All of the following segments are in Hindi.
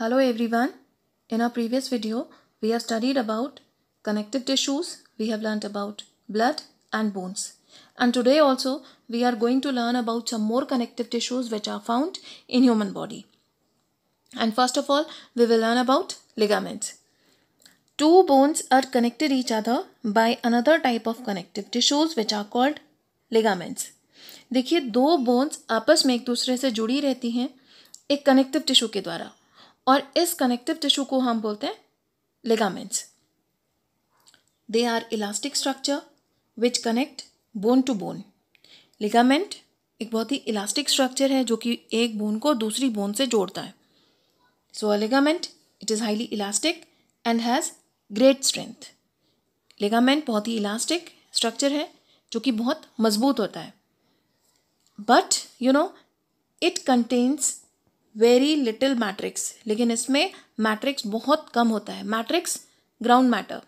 Hello everyone. In our previous video, we have studied about connective tissues, we have learnt about blood and bones. And today also, we are going to learn about some more connective tissues which are found in human body. And first of all, we will learn about ligaments. Two bones are connected each other by another type of connective tissues which are called ligaments. देखिए दो बोन्स आपस में एक दूसरे से जुड़ी रहती हैं एक कनेक्टिव टिश्यू के द्वारा और इस कनेक्टिव टिश्यू को हम बोलते हैं ligaments they are elastic structure which connect bone to bone ligament एक बहुत ही इलास्टिक स्ट्रक्चर है जो कि एक बोन को दूसरी बोन से जोड़ता है so a ligament it is highly elastic and has great strength ligament बहुत ही इलास्टिक स्ट्रक्चर है जो कि बहुत मजबूत होता है but you know it contains very little matrix लेकिन इसमें मैट्रिक्स बहुत कम होता है matrix ground matter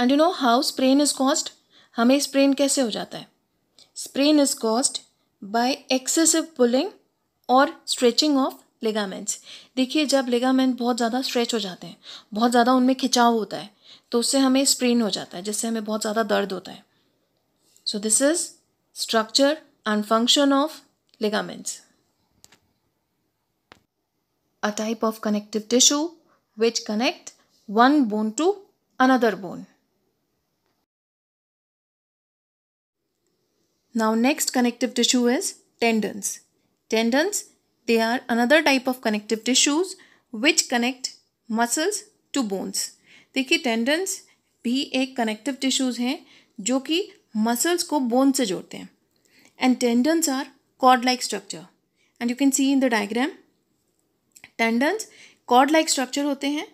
and you know how sprain is caused हमें स्प्रेन कैसे हो जाता है sprain is caused by excessive pulling और स्ट्रेचिंग ऑफ लेगामेंट्स देखिए जब लेगामेंट बहुत ज़्यादा स्ट्रेच हो जाते हैं बहुत ज़्यादा उनमें खिंचाव होता है तो उससे हमें स्प्रेन हो जाता है जिससे हमें बहुत ज़्यादा दर्द होता है so this is structure and function of ligaments a type of connective tissue which connect one bone to another bone. Now next connective tissue is tendons. Tendons, they are another type of connective tissues which connect muscles to bones देखिए tendons भी एक connective tissues हैं जो कि muscles को bone से जोड़ते हैं and tendons are cord-like structure and you can see in the diagram tendons cord like structure होते हैं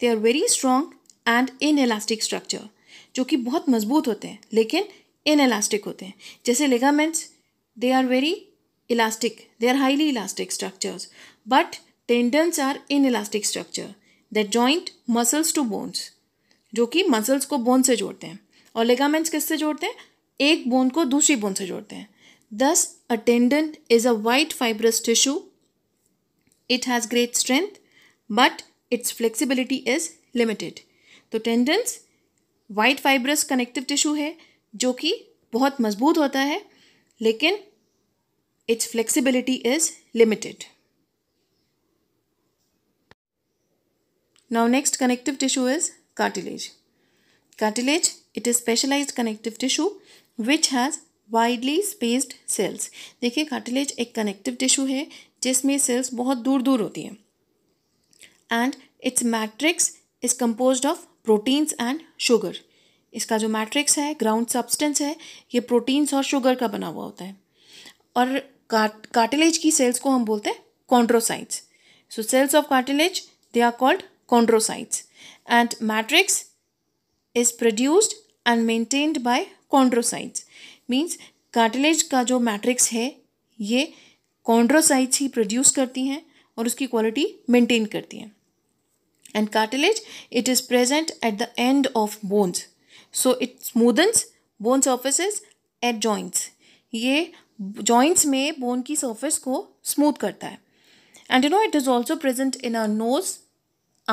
they are very strong and inelastic structure जो कि बहुत मजबूत होते हैं लेकिन इन इलास्टिक होते हैं जैसे ligaments they are very elastic they are highly elastic structures but tendons are inelastic structure the joint muscles to bones जो कि मसल्स को बोन से जोड़ते हैं और लेगामेंट्स किससे जोड़ते हैं एक बोन को दूसरी बोन से जोड़ते हैं thus a tendon is a white fibrous tissue it has great strength but its flexibility is limited तो tendons white fibrous connective tissue है जो कि बहुत मजबूत होता है लेकिन its flexibility is limited now next connective tissue is cartilage cartilage it is specialised connective tissue which has widely spaced cells देखिए कार्टिलेज एक कनेक्टिव टिश्यू है जिसमें सेल्स बहुत दूर दूर होती हैं and it's matrix is composed of proteins and sugar इसका जो मैट्रिक्स है ग्राउंड सब्सटेंस है ये प्रोटीन्स और शुगर का बना हुआ होता है और कार्टिलेज की सेल्स को हम बोलते हैं chondrocytes so cells of cartilage they are called chondrocytes and matrix is produced and maintained by chondrocytes means cartilage का जो मैट्रिक्स है ये कॉन्ड्रोसाइट्स ही प्रोड्यूस करती हैं और उसकी क्वालिटी मेंटेन करती हैं and cartilage it is present at the end of bones so it smoothens bone surface at joints ये जॉइंट्स में बोन की सर्फेस को स्मूथ करता है and you know it is also present in our nose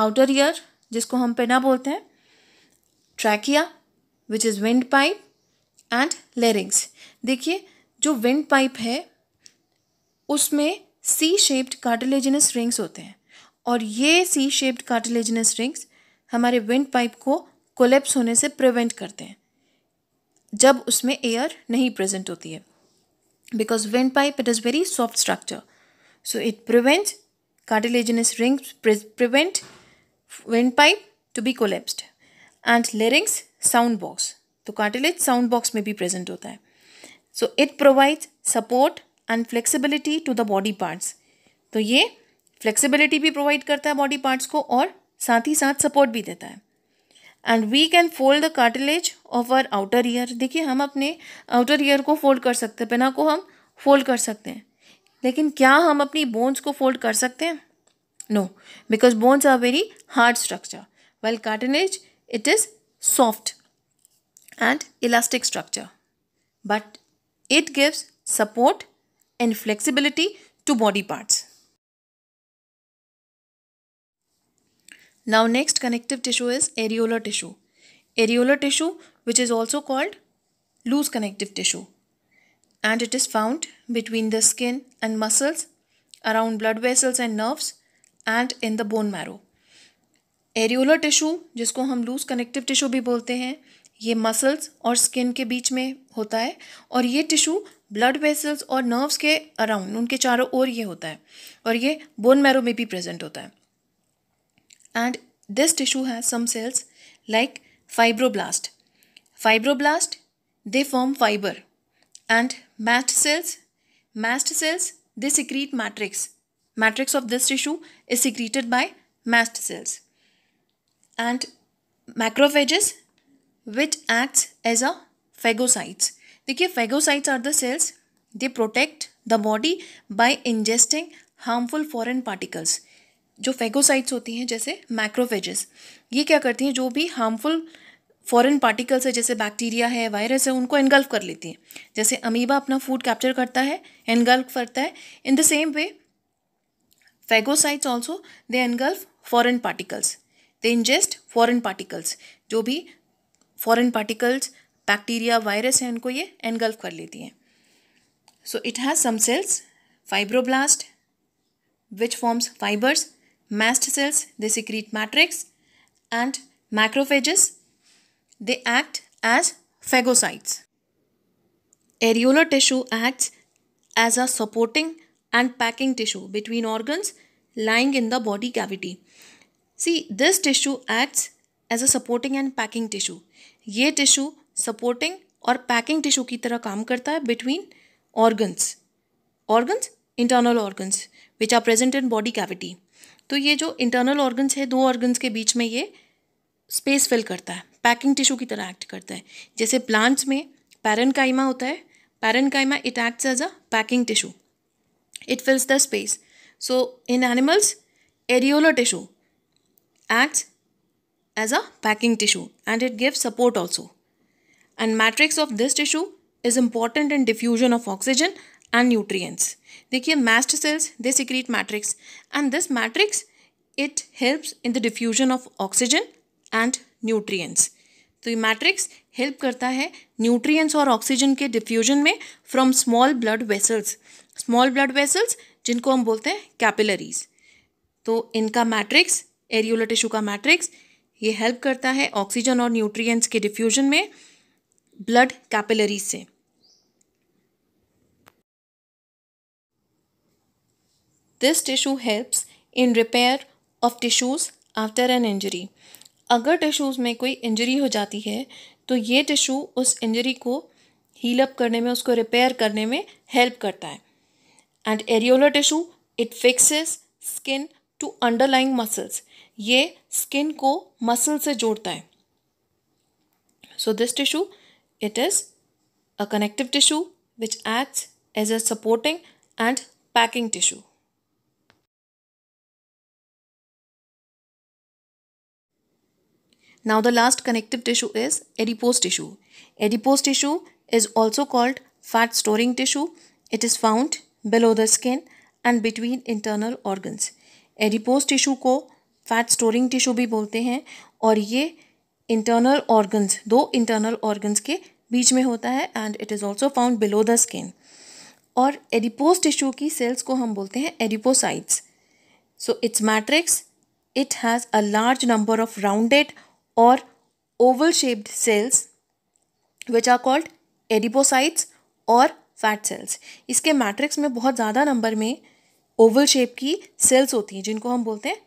outer ear जिसको हम पेना बोलते हैं trachea which is wind pipe and larynx देखिए जो विंड पाइप है उसमें सी शेप्ड कार्टिलेजिनस रिंग्स होते हैं और ये सी शेप्ड कार्टिलेजिनस रिंग्स हमारे विंड पाइप को कोलेप्स होने से प्रिवेंट करते हैं जब उसमें एयर नहीं प्रेजेंट होती है because wind pipe it is very soft structure so it prevent cartilaginous rings prevent wind pipe to be collapsed and larynx sound box तो कार्टिलेज साउंड बॉक्स में भी प्रेजेंट होता है so it provides support and flexibility to the body parts तो ये फ्लेक्सिबिलिटी भी प्रोवाइड करता है बॉडी पार्ट्स को और साथ ही साथ सपोर्ट भी देता है and we can fold the cartilage of our outer ear देखिए हम अपने आउटर ईयर को फोल्ड कर सकते हैं पिना को हम फोल्ड कर सकते हैं लेकिन क्या हम अपनी बोन्स को फोल्ड कर सकते हैं no because bones are very hard structure well cartilage it is soft and elastic structure but it gives support and flexibility to body parts. Now next connective tissue is areolar tissue. Areolar tissue which is also called loose connective tissue and it is found between the skin and muscles, around blood vessels and nerves and in the bone marrow. Areolar tissue जिसको हम लूज कनेक्टिव टिश्यू भी बोलते हैं ये मसल्स और स्किन के बीच में होता है और ये टिश्यू ब्लड वेसल्स और नर्व्स के अराउंड उनके चारों ओर ये होता है और ये बोन मैरो में भी प्रेजेंट होता है and this tissue has some cells like fibroblast fibroblast they form fibre and mast cells mast cells they secrete matrix matrix of this tissue is secreted by mast cells and macrophages which acts as a phagocytes देखिए phagocytes are the cells they protect the body by ingesting harmful foreign particles जो फेगोसाइट्स होती हैं जैसे मैक्रोफेजेस ये क्या करती हैं जो भी हार्मफुल फॉरेन पार्टिकल्स है जैसे बैक्टीरिया है वायरस है उनको एनगल्फ कर लेती हैं जैसे अमीबा अपना फूड कैप्चर करता है एनगल्फ करता है in the same way phagocytes also they engulf foreign particles they ingest foreign particles जो भी Foreign particles, bacteria, virus, and उनको ये एनगल्फ कर लेती हैं so it has some cells fibroblast which forms fibres mast cells they secrete matrix and macrophages they act as phagocytes areolar tissue acts as a supporting and packing tissue between organs lying in the body cavity see this tissue acts as a supporting and packing tissue ये टिश्यू सपोर्टिंग और पैकिंग टिश्यू की तरह काम करता है between organs organs internal organs which are present in body cavity तो ये जो इंटरनल ऑर्गन्स है दो ऑर्गन्स के बीच में ये स्पेस फिल करता है पैकिंग टिश्यू की तरह एक्ट करता है जैसे प्लांट्स में पैरनकाइमा होता है parenchyma it acts as a packing tissue it fills the space so in animals areolar tissue acts as a packing tissue and it gives support also. And matrix of this tissue is important in diffusion of oxygen and nutrients. dekhiye mast cells they secrete matrix and this matrix it helps in the diffusion of oxygen and nutrients. तो ये मैट्रिक्स हेल्प करता है न्यूट्रिएंट्स और ऑक्सीजन के डिफ्यूजन में from small blood vessels small blood vessels जिनको हम बोलते हैं कैपिलरीज तो इनका मैट्रिक्स एरियोला टिश्यू का मैट्रिक्स ये हेल्प करता है ऑक्सीजन और न्यूट्रिएंट्स के डिफ्यूजन में ब्लड कैपिलरी से this tissue helps in repair of tissues after an injury अगर टिश्यूज़ में कोई इंजरी हो जाती है तो ये टिश्यू उस इंजरी को हील अप करने में उसको रिपेयर करने में हेल्प करता है and areolar tissue it fixes skin to underlying muscles ये स्किन को मसल से जोड़ता है so this tissue it is a connective tissue which acts as a supporting and packing tissue now the last connective tissue is adipose tissue adipose tissue is also called fat storing tissue it is found below the skin and between internal organs adipose tissue को फैट स्टोरिंग टिश्यू भी बोलते हैं और ये इंटरनल ऑर्गन्स दो इंटरनल ऑर्गन्स के बीच में होता है and it is also found below the skin और एडिपोज टिश्यू की सेल्स को हम बोलते हैं adipocytes so its matrix it has a large number of rounded और oval shaped cells which are called adipocytes और फैट सेल्स इसके मैट्रिक्स में बहुत ज़्यादा नंबर में ओवल शेप की सेल्स होती हैं जिनको हम बोलते हैं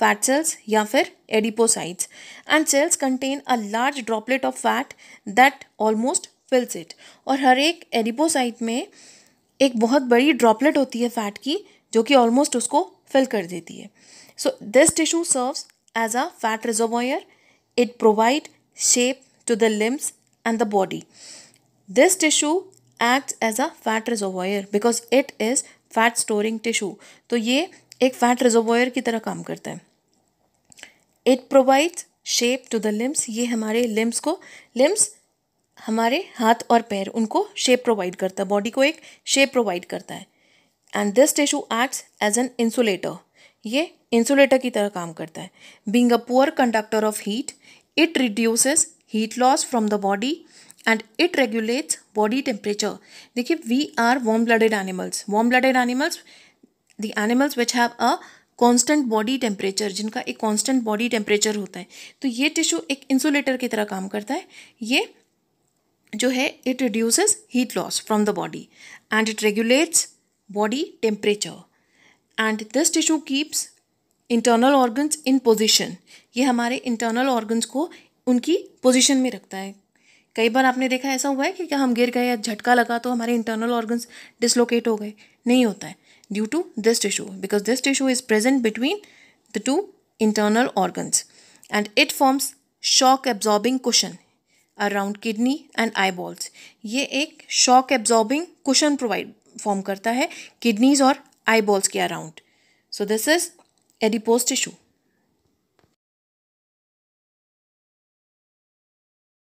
फैट सेल्स या फिर adipocytes and cells contain a large droplet of fat that almost fills it और हर एक एडिपोसाइट में एक बहुत बड़ी ड्रॉपलेट होती है फैट की जो कि ऑलमोस्ट उसको फिल कर देती है so this tissue serves as a fat reservoir it provide shape to the limbs and the body this tissue act as a fat reservoir because it is fat storing tissue तो ये एक फैट रिजोवोयर की तरह काम करता है it provides shape to the limbs ये हमारे लिम्स को लिम्स हमारे हाथ और पैर उनको शेप प्रोवाइड करता है बॉडी को एक शेप प्रोवाइड करता है and this tissue acts as an insulator ये इंसुलेटर की तरह काम करता है being a poor conductor of heat it reduces heat loss from the body and it regulates body temperature देखिए we are warm blooded animals warm blooded animals the animals which have a constant body temperature जिनका एक कॉन्स्टेंट बॉडी टेम्परेचर होता है तो ये टिश्यू एक इंसुलेटर की तरह काम करता है ये जो है it reduces heat loss from the body and it regulates body temperature and this tissue keeps internal organs in position ये हमारे इंटरनल ऑर्गन्स को उनकी पोजिशन में रखता है कई बार आपने देखा ऐसा हुआ है कि क्या हम गिर गए या झटका लगा तो हमारे इंटरनल ऑर्गन्स डिसलोकेट हो गए नहीं होता है due to this tissue because this tissue is present between the two internal organs and it forms shock absorbing cushion around kidney and eyeballs ये एक shock absorbing cushion provide form करता है kidneys और eyeballs के around so this is adipose tissue